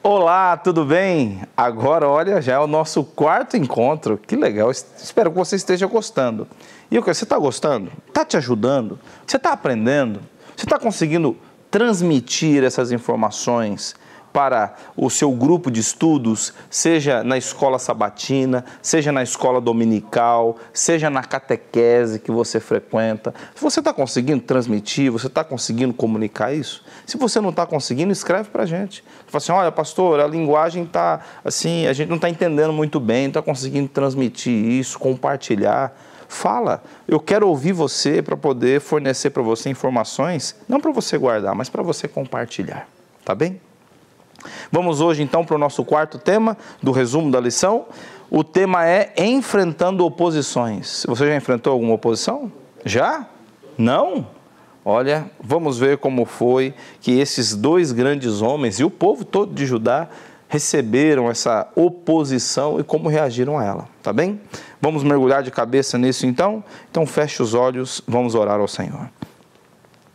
Olá, tudo bem? Agora, olha, já é o nosso quarto encontro. Que legal! Espero que você esteja gostando. E o que você está gostando? Está te ajudando? Você está aprendendo? Você está conseguindo transmitir essas informações para o seu grupo de estudos, seja na escola sabatina, seja na escola dominical, seja na catequese que você frequenta. Se você está conseguindo transmitir, você está conseguindo comunicar isso? Se você não está conseguindo, escreve para a gente. Fala assim, olha, pastor, a linguagem está assim, a gente não está entendendo muito bem, não está conseguindo transmitir isso, compartilhar. Fala, eu quero ouvir você para poder fornecer para você informações, não para você guardar, mas para você compartilhar. Tá bem? Vamos hoje então para o nosso quarto tema do resumo da lição. O tema é enfrentando oposições. Você já enfrentou alguma oposição? Já? Não? Olha, vamos ver como foi que esses dois grandes homens e o povo todo de Judá receberam essa oposição e como reagiram a ela, tá bem? Vamos mergulhar de cabeça nisso então? Então feche os olhos, vamos orar ao Senhor.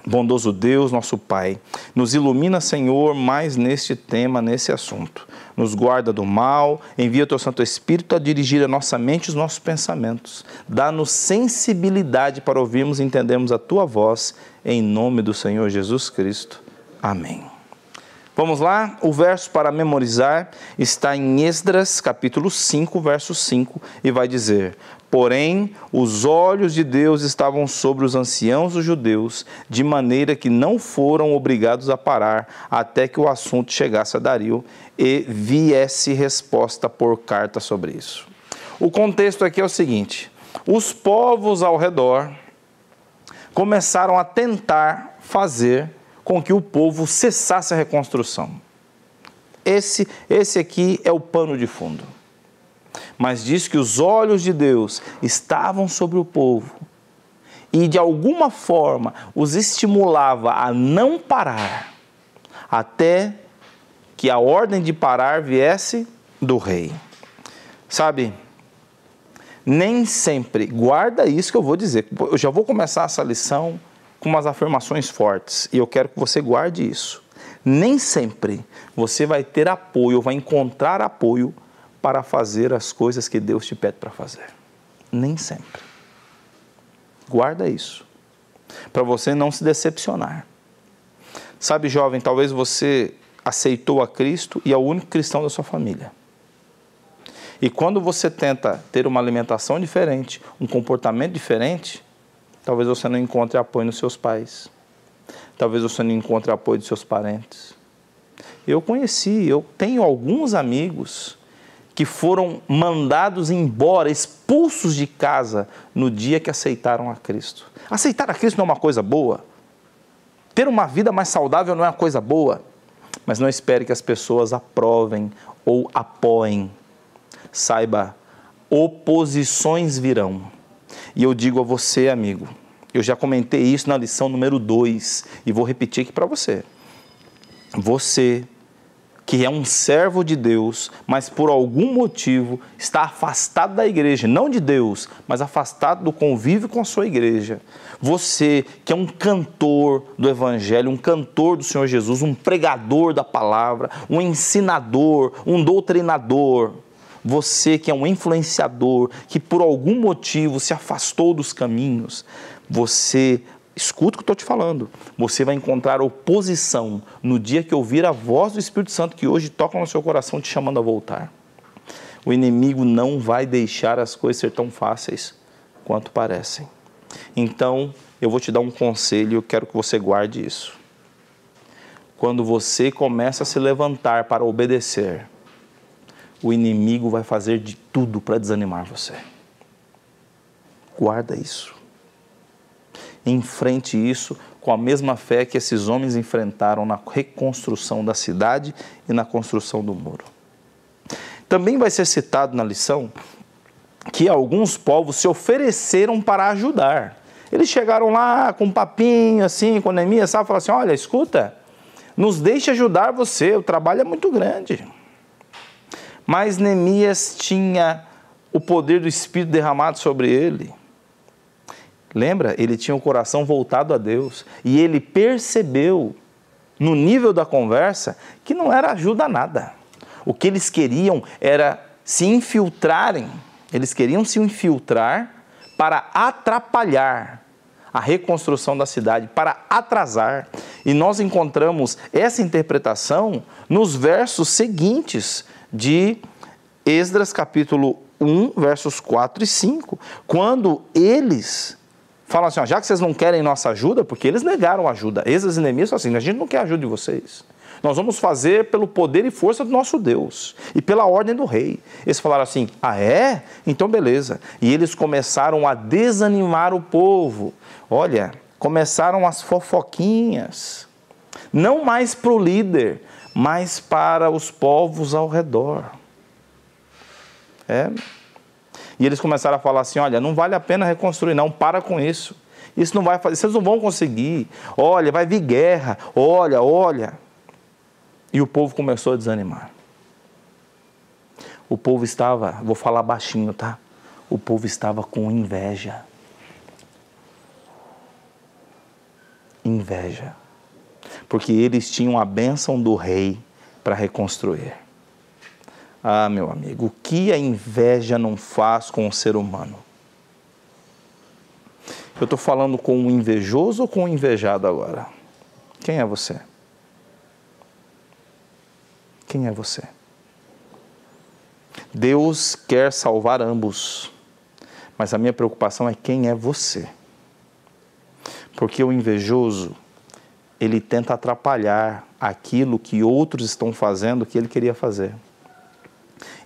Bondoso Deus, nosso Pai, nos ilumina, Senhor, mais neste tema, nesse assunto. Nos guarda do mal, envia o teu Santo Espírito a dirigir a nossa mente e os nossos pensamentos. Dá-nos sensibilidade para ouvirmos e entendermos a tua voz, em nome do Senhor Jesus Cristo. Amém. Vamos lá? O verso para memorizar está em Esdras, capítulo 5, verso 5, e vai dizer: Porém, os olhos de Deus estavam sobre os anciãos dos judeus, de maneira que não foram obrigados a parar até que o assunto chegasse a Dario e viesse resposta por carta sobre isso. O contexto aqui é o seguinte: os povos ao redor começaram a tentar fazer com que o povo cessasse a reconstrução. Esse, esse aqui é o pano de fundo mas diz que os olhos de Deus estavam sobre o povo e de alguma forma os estimulava a não parar até que a ordem de parar viesse do rei. Sabe? Nem sempre, guarda isso que eu vou dizer. Eu já vou começar essa lição com umas afirmações fortes e eu quero que você guarde isso. Nem sempre você vai ter apoio, vai encontrar apoio para fazer as coisas que Deus te pede para fazer. Nem sempre. Guarda isso, para você não se decepcionar. Sabe, jovem, talvez você aceitou a Cristo e é o único cristão da sua família. E quando você tenta ter uma alimentação diferente, um comportamento diferente, talvez você não encontre apoio nos seus pais. Talvez você não encontre apoio dos seus parentes. Eu conheci, eu tenho alguns amigos que foram mandados embora, expulsos de casa no dia que aceitaram a Cristo. Aceitar a Cristo não é uma coisa boa. Ter uma vida mais saudável não é uma coisa boa. Mas não espere que as pessoas aprovem ou apoiem. Saiba, oposições virão. E eu digo a você, amigo, eu já comentei isso na lição número 2 e vou repetir aqui para você. Você que é um servo de Deus, mas por algum motivo está afastado da igreja, não de Deus, mas afastado do convívio com a sua igreja. Você que é um cantor do evangelho, um cantor do Senhor Jesus, um pregador da palavra, um ensinador, um doutrinador, você que é um influenciador, que por algum motivo se afastou dos caminhos, você Escuta o que eu estou te falando. Você vai encontrar oposição no dia que ouvir a voz do Espírito Santo que hoje toca no seu coração te chamando a voltar. O inimigo não vai deixar as coisas ser tão fáceis quanto parecem. Então, eu vou te dar um conselho, eu quero que você guarde isso. Quando você começa a se levantar para obedecer, o inimigo vai fazer de tudo para desanimar você. Guarda isso enfrente isso com a mesma fé que esses homens enfrentaram na reconstrução da cidade e na construção do muro. Também vai ser citado na lição que alguns povos se ofereceram para ajudar. Eles chegaram lá com um papinho, assim, com Neemias, sabe? Falaram assim: olha, escuta, nos deixe ajudar você, o trabalho é muito grande. Mas Neemias tinha o poder do Espírito derramado sobre ele. Lembra? Ele tinha o coração voltado a Deus e ele percebeu, no nível da conversa, que não era ajuda a nada. O que eles queriam era se infiltrarem, eles queriam se infiltrar para atrapalhar a reconstrução da cidade, para atrasar. E nós encontramos essa interpretação nos versos seguintes de Esdras capítulo 1, versos 4 e 5, quando eles falam assim: ó, já que vocês não querem nossa ajuda, porque eles negaram ajuda. Esses inimigos falam assim: a gente não quer ajuda de vocês. Nós vamos fazer pelo poder e força do nosso Deus e pela ordem do rei. Eles falaram assim: ah, é? Então beleza. E eles começaram a desanimar o povo. Olha, começaram as fofoquinhas. Não mais para o líder, mas para os povos ao redor. É, e eles começaram a falar assim: olha, não vale a pena reconstruir, não, para com isso. Isso não vai fazer, vocês não vão conseguir. Olha, vai vir guerra, olha, olha. E o povo começou a desanimar. O povo estava, vou falar baixinho, tá? O povo estava com inveja. Inveja. Porque eles tinham a bênção do rei para reconstruir. Ah, meu amigo, o que a inveja não faz com o ser humano? Eu estou falando com o invejoso ou com o invejado agora? Quem é você? Quem é você? Deus quer salvar ambos, mas a minha preocupação é quem é você. Porque o invejoso, ele tenta atrapalhar aquilo que outros estão fazendo que ele queria fazer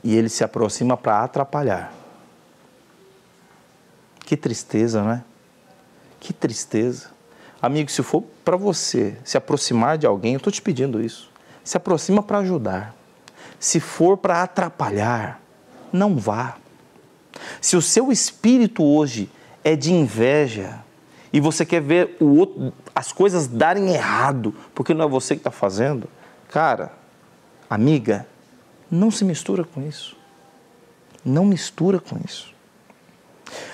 e ele se aproxima para atrapalhar. Que tristeza, né? Que tristeza. Amigo, se for para você se aproximar de alguém, eu estou te pedindo isso. Se aproxima para ajudar. Se for para atrapalhar, não vá. Se o seu espírito hoje é de inveja e você quer ver o outro, as coisas darem errado, porque não é você que está fazendo, cara, amiga, não se mistura com isso. Não mistura com isso.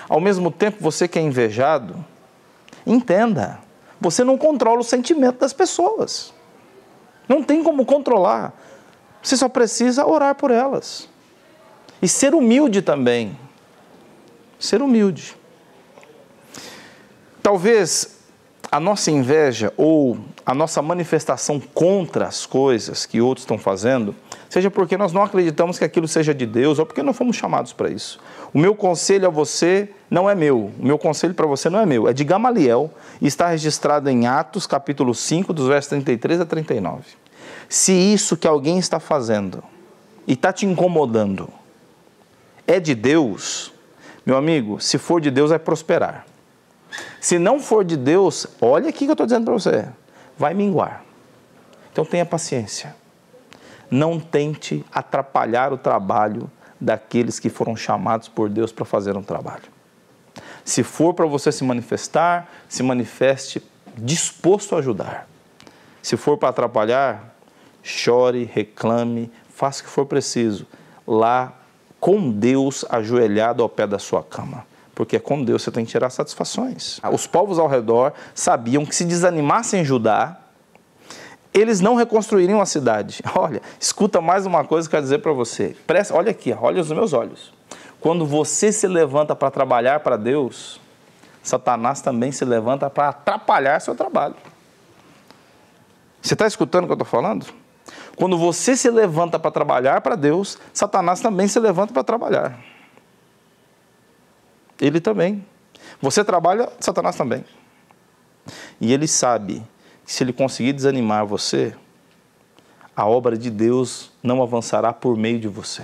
Ao mesmo tempo, você que é invejado, entenda, você não controla o sentimento das pessoas. Não tem como controlar. Você só precisa orar por elas. E ser humilde também. Ser humilde. Talvez a nossa inveja ou a nossa manifestação contra as coisas que outros estão fazendo, seja porque nós não acreditamos que aquilo seja de Deus ou porque não fomos chamados para isso. O meu conselho a você não é meu, o meu conselho para você não é meu, é de Gamaliel e está registrado em Atos, capítulo 5, dos versos 33 a 39. Se isso que alguém está fazendo e está te incomodando é de Deus, meu amigo, se for de Deus, vai prosperar. Se não for de Deus, olha aqui que eu estou dizendo para você, vai minguar. Então tenha paciência. Não tente atrapalhar o trabalho daqueles que foram chamados por Deus para fazer um trabalho. Se for para você se manifestar, se manifeste disposto a ajudar. Se for para atrapalhar, chore, reclame, faça o que for preciso. Lá com Deus ajoelhado ao pé da sua cama porque é com Deus você tem que tirar satisfações. Os povos ao redor sabiam que se desanimassem Judá, eles não reconstruiriam a cidade. Olha, escuta mais uma coisa que eu quero dizer para você. Presta, olha aqui, olha os meus olhos. Quando você se levanta para trabalhar para Deus, Satanás também se levanta para atrapalhar seu trabalho. Você está escutando o que eu estou falando? Quando você se levanta para trabalhar para Deus, Satanás também se levanta para trabalhar. Ele também. Você trabalha, Satanás também. E ele sabe que se ele conseguir desanimar você, a obra de Deus não avançará por meio de você.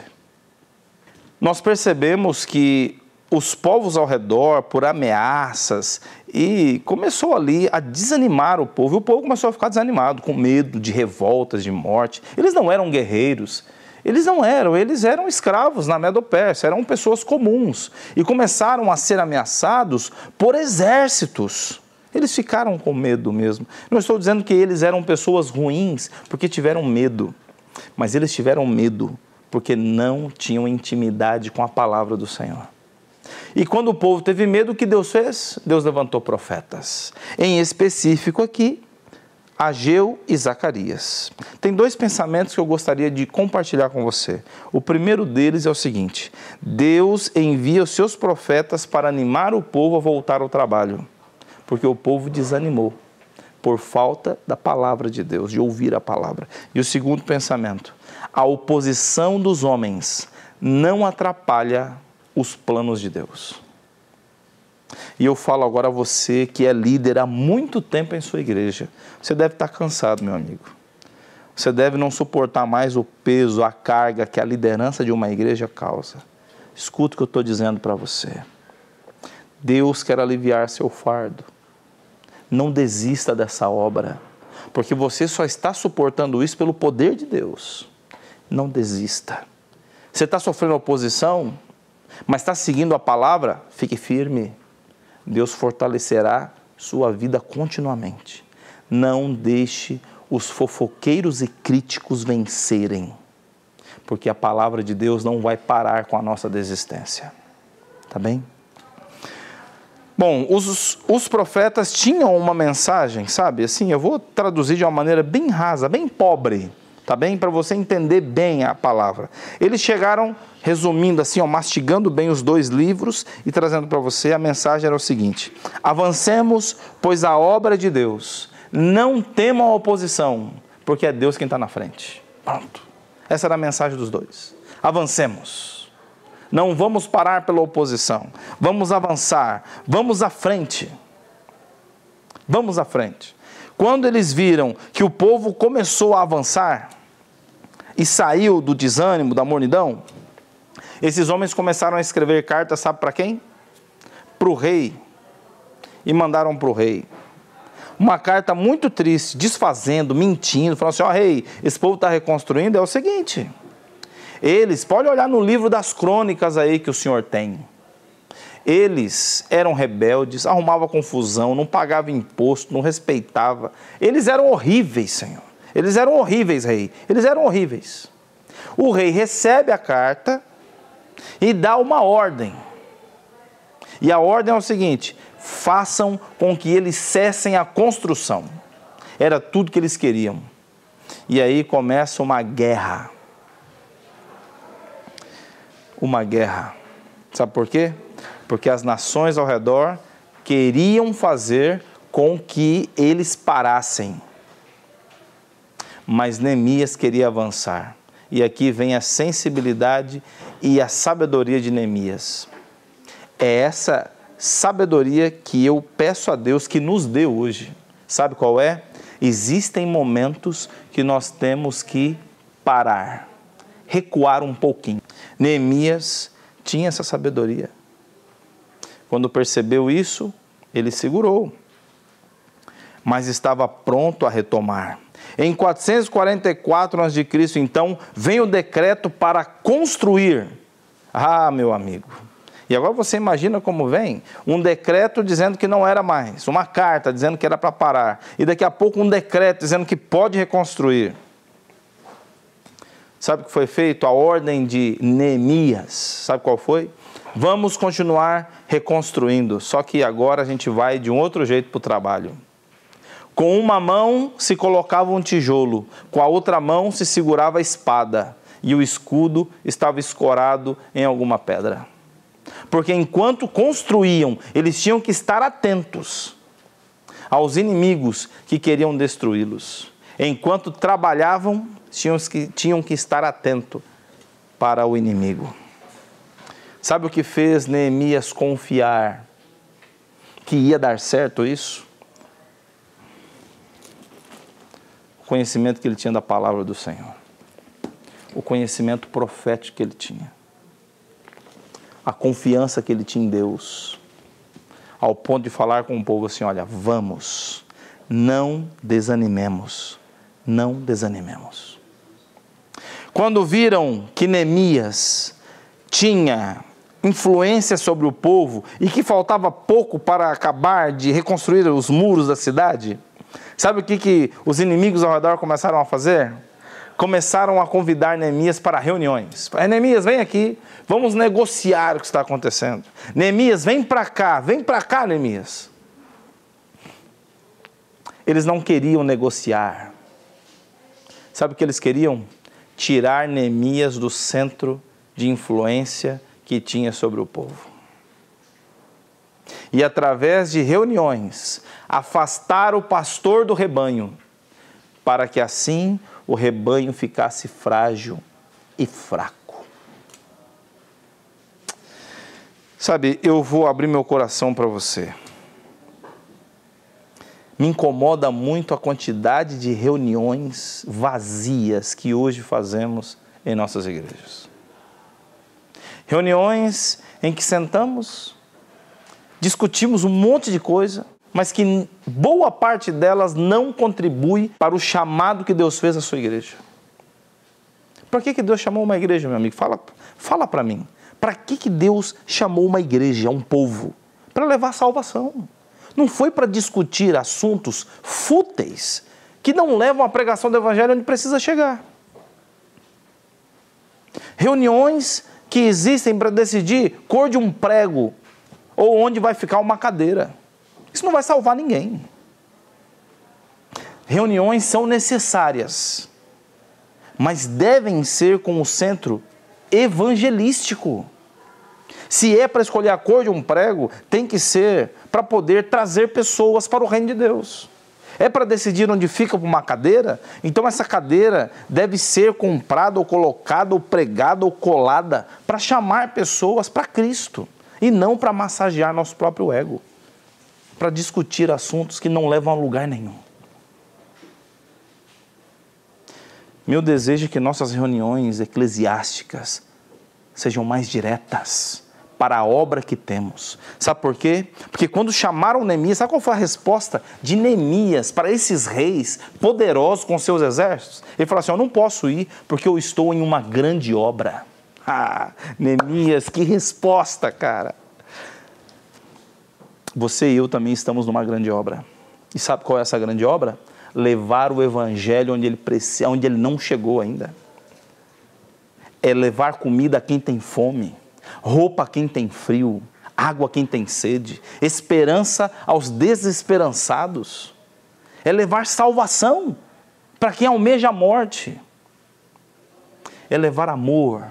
Nós percebemos que os povos ao redor, por ameaças, e começou ali a desanimar o povo. E o povo começou a ficar desanimado, com medo de revoltas, de morte. Eles não eram guerreiros, eles não eram, eles eram escravos na Medopérsia, eram pessoas comuns e começaram a ser ameaçados por exércitos. Eles ficaram com medo mesmo. Não estou dizendo que eles eram pessoas ruins porque tiveram medo, mas eles tiveram medo porque não tinham intimidade com a palavra do Senhor. E quando o povo teve medo, o que Deus fez? Deus levantou profetas. Em específico aqui, Ageu e Zacarias. Tem dois pensamentos que eu gostaria de compartilhar com você. O primeiro deles é o seguinte: Deus envia os seus profetas para animar o povo a voltar ao trabalho, porque o povo desanimou por falta da palavra de Deus, de ouvir a palavra. E o segundo pensamento: a oposição dos homens não atrapalha os planos de Deus. E eu falo agora a você que é líder há muito tempo em sua igreja. Você deve estar cansado, meu amigo. Você deve não suportar mais o peso, a carga que a liderança de uma igreja causa. Escuta o que eu estou dizendo para você. Deus quer aliviar seu fardo. Não desista dessa obra, porque você só está suportando isso pelo poder de Deus. Não desista. Você está sofrendo oposição, mas está seguindo a palavra? Fique firme Deus fortalecerá sua vida continuamente. Não deixe os fofoqueiros e críticos vencerem, porque a palavra de Deus não vai parar com a nossa desistência. Tá bem? Bom, os, os profetas tinham uma mensagem, sabe? Assim, eu vou traduzir de uma maneira bem rasa, bem pobre tá bem? Para você entender bem a palavra. Eles chegaram, resumindo assim, ó, mastigando bem os dois livros e trazendo para você a mensagem era o seguinte: avancemos, pois a obra de Deus. Não temam a oposição, porque é Deus quem está na frente. Pronto. Essa era a mensagem dos dois. Avancemos. Não vamos parar pela oposição. Vamos avançar. Vamos à frente. Vamos à frente. Quando eles viram que o povo começou a avançar, e saiu do desânimo, da mornidão, esses homens começaram a escrever cartas, sabe para quem? Para o rei. E mandaram para o rei. Uma carta muito triste, desfazendo, mentindo, falando assim: ó, oh, rei, esse povo está reconstruindo. É o seguinte. Eles, pode olhar no livro das crônicas aí que o senhor tem. Eles eram rebeldes, arrumavam confusão, não pagavam imposto, não respeitava. Eles eram horríveis, Senhor. Eles eram horríveis, rei. Eles eram horríveis. O rei recebe a carta e dá uma ordem. E a ordem é o seguinte: façam com que eles cessem a construção. Era tudo que eles queriam. E aí começa uma guerra. Uma guerra. Sabe por quê? Porque as nações ao redor queriam fazer com que eles parassem mas Neemias queria avançar. E aqui vem a sensibilidade e a sabedoria de Neemias. É essa sabedoria que eu peço a Deus que nos dê hoje. Sabe qual é? Existem momentos que nós temos que parar, recuar um pouquinho. Neemias tinha essa sabedoria. Quando percebeu isso, ele segurou, mas estava pronto a retomar. Em 444 a.C., então, vem o decreto para construir. Ah, meu amigo. E agora você imagina como vem um decreto dizendo que não era mais, uma carta dizendo que era para parar, e daqui a pouco um decreto dizendo que pode reconstruir. Sabe o que foi feito? A ordem de Neemias. Sabe qual foi? Vamos continuar reconstruindo, só que agora a gente vai de um outro jeito para o trabalho. Com uma mão se colocava um tijolo, com a outra mão se segurava a espada, e o escudo estava escorado em alguma pedra. Porque enquanto construíam, eles tinham que estar atentos aos inimigos que queriam destruí-los. Enquanto trabalhavam, tinham que, tinham que estar atentos para o inimigo. Sabe o que fez Neemias confiar que ia dar certo isso? o conhecimento que ele tinha da palavra do Senhor, o conhecimento profético que ele tinha, a confiança que ele tinha em Deus, ao ponto de falar com o povo assim: olha, vamos, não desanimemos, não desanimemos. Quando viram que Neemias tinha influência sobre o povo e que faltava pouco para acabar de reconstruir os muros da cidade, Sabe o que, que os inimigos ao redor começaram a fazer? Começaram a convidar Neemias para reuniões. Neemias, vem aqui, vamos negociar o que está acontecendo. Neemias, vem para cá, vem para cá, Neemias. Eles não queriam negociar. Sabe o que eles queriam? Tirar Neemias do centro de influência que tinha sobre o povo. E através de reuniões, afastar o pastor do rebanho, para que assim o rebanho ficasse frágil e fraco. Sabe, eu vou abrir meu coração para você. Me incomoda muito a quantidade de reuniões vazias que hoje fazemos em nossas igrejas. Reuniões em que sentamos, discutimos um monte de coisa, mas que boa parte delas não contribui para o chamado que Deus fez à sua igreja. Para que, que Deus chamou uma igreja, meu amigo? Fala, fala para mim. Para que, que Deus chamou uma igreja, um povo? Para levar salvação. Não foi para discutir assuntos fúteis que não levam a pregação do evangelho onde precisa chegar. Reuniões que existem para decidir cor de um prego ou onde vai ficar uma cadeira. Isso não vai salvar ninguém. Reuniões são necessárias, mas devem ser com o centro evangelístico. Se é para escolher a cor de um prego, tem que ser para poder trazer pessoas para o reino de Deus. É para decidir onde fica uma cadeira? Então essa cadeira deve ser comprada ou colocada ou pregada ou colada para chamar pessoas para Cristo e não para massagear nosso próprio ego para discutir assuntos que não levam a lugar nenhum. Meu desejo é que nossas reuniões eclesiásticas sejam mais diretas para a obra que temos. Sabe por quê? Porque quando chamaram Neemias, sabe qual foi a resposta de Neemias para esses reis poderosos com seus exércitos? Ele falou assim: Eu não posso ir porque eu estou em uma grande obra. Ah, Neemias, que resposta, cara você e eu também estamos numa grande obra. E sabe qual é essa grande obra? Levar o evangelho onde ele, precisa, onde ele não chegou ainda. É levar comida a quem tem fome, roupa a quem tem frio, água a quem tem sede, esperança aos desesperançados. É levar salvação para quem almeja a morte. É levar amor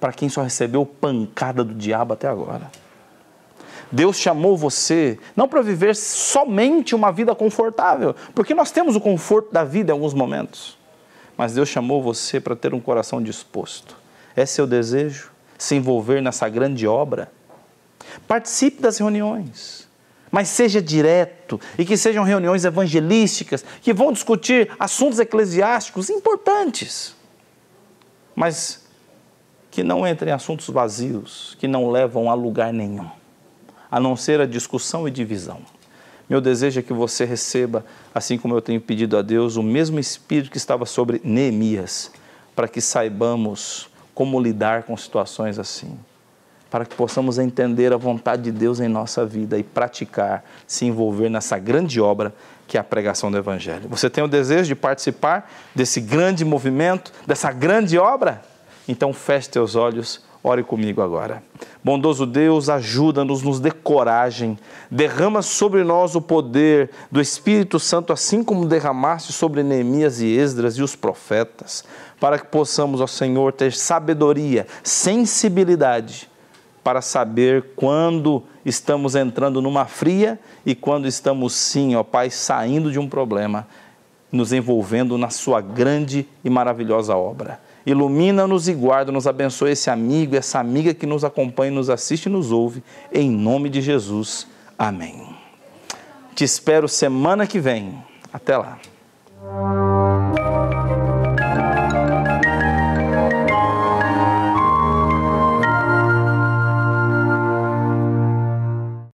para quem só recebeu pancada do diabo até agora. Deus chamou você não para viver somente uma vida confortável, porque nós temos o conforto da vida em alguns momentos, mas Deus chamou você para ter um coração disposto. É seu desejo se envolver nessa grande obra? Participe das reuniões, mas seja direto e que sejam reuniões evangelísticas que vão discutir assuntos eclesiásticos importantes, mas que não entrem em assuntos vazios, que não levam a lugar nenhum a não ser a discussão e divisão. Meu desejo é que você receba, assim como eu tenho pedido a Deus, o mesmo espírito que estava sobre Neemias, para que saibamos como lidar com situações assim, para que possamos entender a vontade de Deus em nossa vida e praticar, se envolver nessa grande obra que é a pregação do Evangelho. Você tem o desejo de participar desse grande movimento, dessa grande obra? Então feche teus olhos Ore comigo agora. Bondoso Deus, ajuda-nos, nos dê coragem, derrama sobre nós o poder do Espírito Santo, assim como derramaste sobre Neemias e Esdras e os profetas, para que possamos, ó Senhor, ter sabedoria, sensibilidade, para saber quando estamos entrando numa fria e quando estamos, sim, ó Pai, saindo de um problema, nos envolvendo na Sua grande e maravilhosa obra Ilumina-nos e guarda-nos, abençoe esse amigo, essa amiga que nos acompanha, nos assiste e nos ouve. Em nome de Jesus. Amém. Te espero semana que vem. Até lá.